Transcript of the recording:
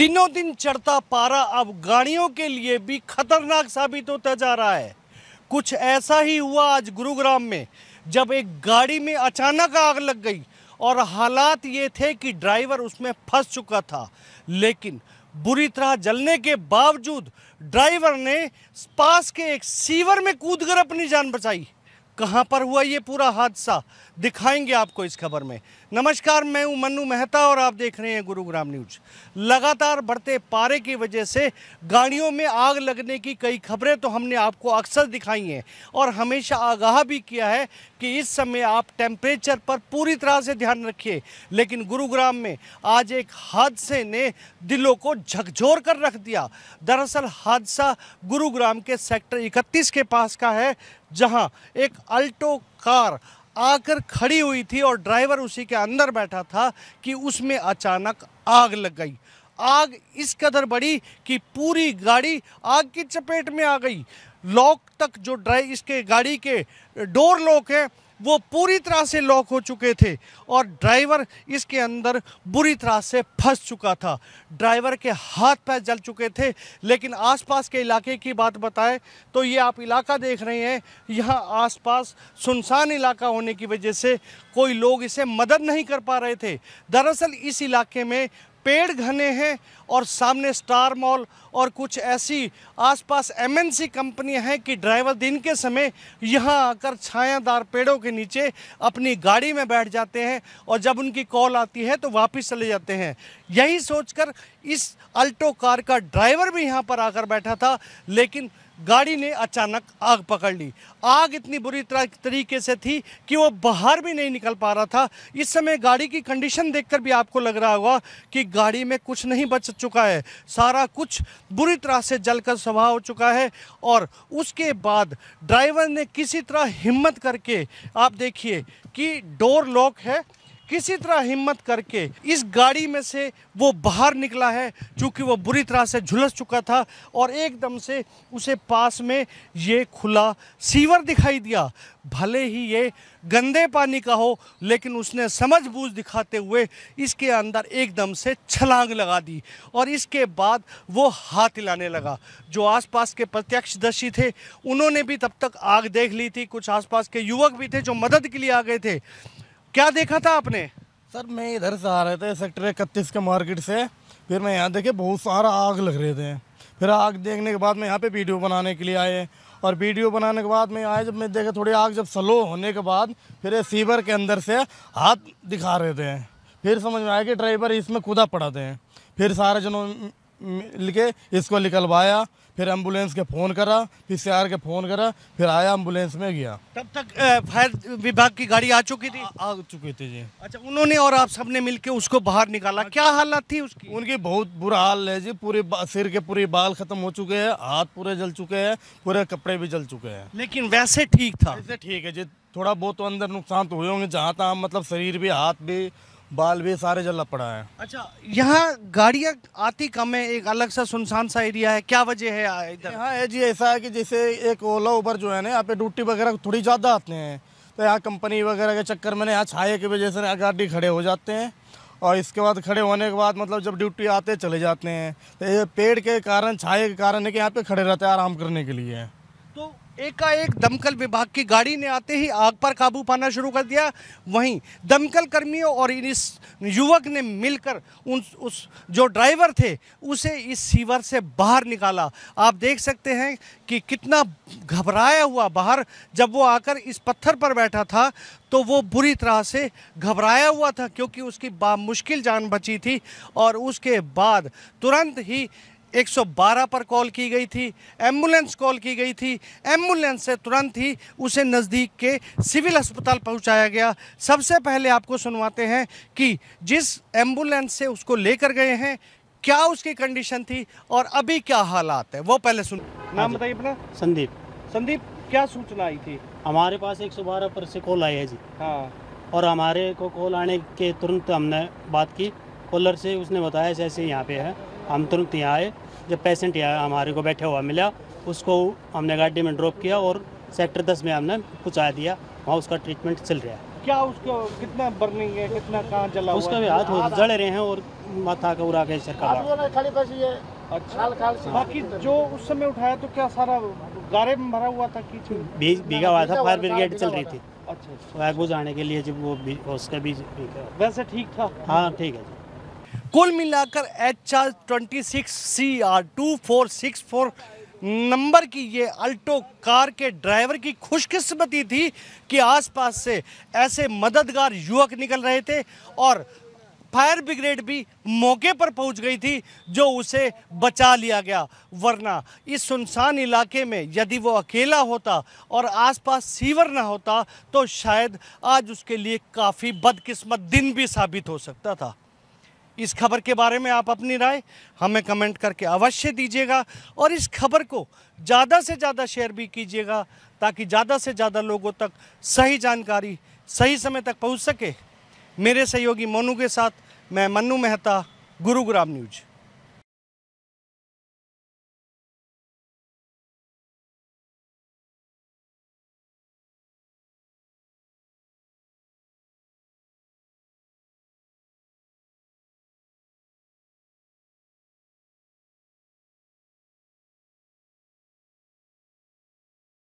दिनों दिन चढ़ता पारा अब गाड़ियों के लिए भी खतरनाक साबित होता जा रहा है कुछ ऐसा ही हुआ आज गुरुग्राम में जब एक गाड़ी में अचानक आग लग गई और हालात ये थे कि ड्राइवर उसमें फंस चुका था लेकिन बुरी तरह जलने के बावजूद ड्राइवर ने पास के एक सीवर में कूद कर अपनी जान बचाई कहाँ पर हुआ ये पूरा हादसा दिखाएंगे आपको इस खबर में नमस्कार मैं हूं मन्नू मेहता और आप देख रहे हैं गुरुग्राम न्यूज लगातार बढ़ते पारे की वजह से गाड़ियों में आग लगने की कई खबरें तो हमने आपको अक्सर दिखाई हैं और हमेशा आगाह भी किया है कि इस समय आप टेम्परेचर पर पूरी तरह से ध्यान रखिए लेकिन गुरुग्राम में आज एक हादसे ने दिलों को झकझोर कर रख दिया दरअसल हादसा गुरुग्राम के सेक्टर इकतीस के पास का है जहाँ एक अल्टो कार आकर खड़ी हुई थी और ड्राइवर उसी के अंदर बैठा था कि उसमें अचानक आग लग गई आग इस कदर बढ़ी कि पूरी गाड़ी आग की चपेट में आ गई लॉक तक जो ड्राइव इसके गाड़ी के डोर लॉक है वो पूरी तरह से लॉक हो चुके थे और ड्राइवर इसके अंदर बुरी तरह से फंस चुका था ड्राइवर के हाथ पैर जल चुके थे लेकिन आसपास के इलाके की बात बताएं तो ये आप इलाका देख रहे हैं यहाँ आसपास सुनसान इलाका होने की वजह से कोई लोग इसे मदद नहीं कर पा रहे थे दरअसल इस इलाके में पेड़ घने हैं और सामने स्टार मॉल और कुछ ऐसी आसपास एमएनसी कंपनियां हैं कि ड्राइवर दिन के समय यहां आकर छायादार पेड़ों के नीचे अपनी गाड़ी में बैठ जाते हैं और जब उनकी कॉल आती है तो वापस चले जाते हैं यही सोचकर इस अल्टो कार का ड्राइवर भी यहां पर आकर बैठा था लेकिन गाड़ी ने अचानक आग पकड़ ली आग इतनी बुरी तरह तरीके से थी कि वो बाहर भी नहीं निकल पा रहा था इस समय गाड़ी की कंडीशन देखकर भी आपको लग रहा होगा कि गाड़ी में कुछ नहीं बच चुका है सारा कुछ बुरी तरह से जलकर स्वभाव हो चुका है और उसके बाद ड्राइवर ने किसी तरह हिम्मत करके आप देखिए कि डोर लॉक है किसी तरह हिम्मत करके इस गाड़ी में से वो बाहर निकला है चूँकि वो बुरी तरह से झुलस चुका था और एकदम से उसे पास में ये खुला सीवर दिखाई दिया भले ही ये गंदे पानी का हो लेकिन उसने समझ बूझ दिखाते हुए इसके अंदर एकदम से छलांग लगा दी और इसके बाद वो हाथ हिलाने लगा जो आसपास के प्रत्यक्षदर्शी थे उन्होंने भी तब तक आग देख ली थी कुछ आसपास के युवक भी थे जो मदद के लिए आ गए थे क्या देखा था आपने सर मैं इधर से आ रहे थे सेक्टर इकतीस के मार्केट से फिर मैं यहाँ देखे बहुत सारा आग लग रहे थे फिर आग देखने के बाद मैं यहाँ पे वीडियो बनाने के लिए आए और वीडियो बनाने के बाद मैं आया जब मैं देखा थोड़ी आग जब स्लो होने के बाद फिर सीवर के अंदर से हाथ दिखा रहे थे फिर समझ में आया कि ड्राइवर इसमें कूदा पड़ा थे फिर सारे जनों लिखे इसको निकलवाया फिर एम्बुलेंस के फ़ोन करा फिर सीआर के फ़ोन करा फिर आया एम्बुलेंस में गया तब तक फायर विभाग की गाड़ी आ चुकी थी आ चुकी थी जी अच्छा उन्होंने और आप सबने मिलकर उसको बाहर निकाला क्या हालत थी उसकी उनकी बहुत बुरा हाल है जी पूरे सिर के पूरे बाल खत्म हो चुके हैं हाथ पूरे जल चुके हैं पूरे कपड़े भी जल चुके हैं लेकिन वैसे ठीक था वैसे ठीक है जी थोड़ा बहुत तो अंदर नुकसान तो हुए होंगे जहाँ तहाँ मतलब शरीर भी हाथ भी बाल भी सारे जला पड़ा है अच्छा यहाँ गाड़ियाँ आती कम है एक अलग सा सुनसान सा एरिया है क्या वजह है इधर यहाँ है जी ऐसा है कि जैसे एक ओला उबर जो है ना यहाँ पे ड्यूटी वगैरह थोड़ी ज़्यादा आते हैं तो यहाँ कंपनी वगैरह के चक्कर में यहाँ छाए की वजह से गाड़ी खड़े हो जाते हैं और इसके बाद खड़े होने के बाद मतलब जब ड्यूटी आते चले जाते हैं तो ये पेड़ के कारण छाए के कारण है कि यहाँ पे खड़े रहते हैं आराम करने के लिए तो एकाएक दमकल विभाग की गाड़ी ने आते ही आग पर काबू पाना शुरू कर दिया वहीं दमकल कर्मियों और इस युवक ने मिलकर उन उस जो ड्राइवर थे उसे इस सीवर से बाहर निकाला आप देख सकते हैं कि कितना घबराया हुआ बाहर जब वो आकर इस पत्थर पर बैठा था तो वो बुरी तरह से घबराया हुआ था क्योंकि उसकी बा मुश्किल जान बची थी और उसके बाद तुरंत ही 112 पर कॉल की गई थी एम्बुलेंस कॉल की गई थी एम्बुलेंस से तुरंत ही उसे नज़दीक के सिविल अस्पताल पहुंचाया गया सबसे पहले आपको सुनवाते हैं कि जिस एम्बुलेंस से उसको लेकर गए हैं क्या उसकी कंडीशन थी और अभी क्या हालात है वो पहले सुन नाम हाँ बताइए अपना संदीप संदीप क्या सूचना आई थी हमारे पास एक पर से कॉल आई है जी हाँ और हमारे को कॉल आने के तुरंत हमने बात की कॉलर से उसने बताया ऐसे यहाँ पे है हम तुरंत यहाँ आए जब पेशेंट यहाँ हमारे को बैठा हुआ मिला उसको हमने गाड़ी में ड्रॉप किया और सेक्टर दस में हमने पहुँचा दिया वहाँ उसका ट्रीटमेंट चल रहा है क्या उसको कितना बर्निंग है कितना कहाँ जला उसका भी हाथ जड़ रहे हैं और माथा का उड़ा के सरकार अच्छा बाकी जो उस समय उठाया तो क्या सारा गारे में भरा हुआ था भीगा हुआ था फायर ब्रिगेड चल रही थी अच्छा आग अच्छा। जाने के लिए जब वो उसका भी वैसे ठीक था हाँ ठीक है कुल मिलाकर H R twenty six C R two four six four number की ये अल्टो कार के ड्राइवर की खुशकिस्मती थी कि आसपास से ऐसे मददगार युवक निकल रहे थे और फायर ब्रिगेड भी मौके पर पहुंच गई थी जो उसे बचा लिया गया वरना इस सुनसान इलाके में यदि वो अकेला होता और आसपास सीवर ना होता तो शायद आज उसके लिए काफ़ी बदकिस्मत दिन भी साबित हो सकता था इस खबर के बारे में आप अपनी राय हमें कमेंट करके अवश्य दीजिएगा और इस खबर को ज़्यादा से ज़्यादा शेयर भी कीजिएगा ताकि ज़्यादा से ज़्यादा लोगों तक सही जानकारी सही समय तक पहुँच सके मेरे सहयोगी मोनू के साथ मैं मन्नू मेहता गुरुग्राम न्यूज़